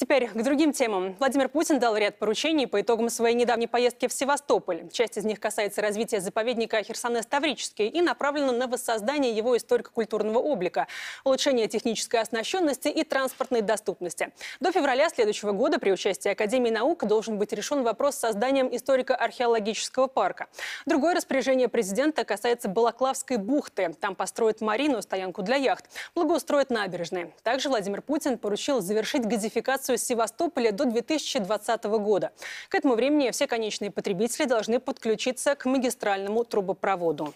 Теперь к другим темам. Владимир Путин дал ряд поручений по итогам своей недавней поездки в Севастополь. Часть из них касается развития заповедника Херсонес-Таврический и направлена на воссоздание его историко-культурного облика, улучшение технической оснащенности и транспортной доступности. До февраля следующего года при участии Академии наук должен быть решен вопрос с созданием историко-археологического парка. Другое распоряжение президента касается Балаклавской бухты. Там построят марину, стоянку для яхт, благоустроят набережные. Также Владимир Путин поручил завершить газификацию станцию Севастополя до 2020 года. К этому времени все конечные потребители должны подключиться к магистральному трубопроводу.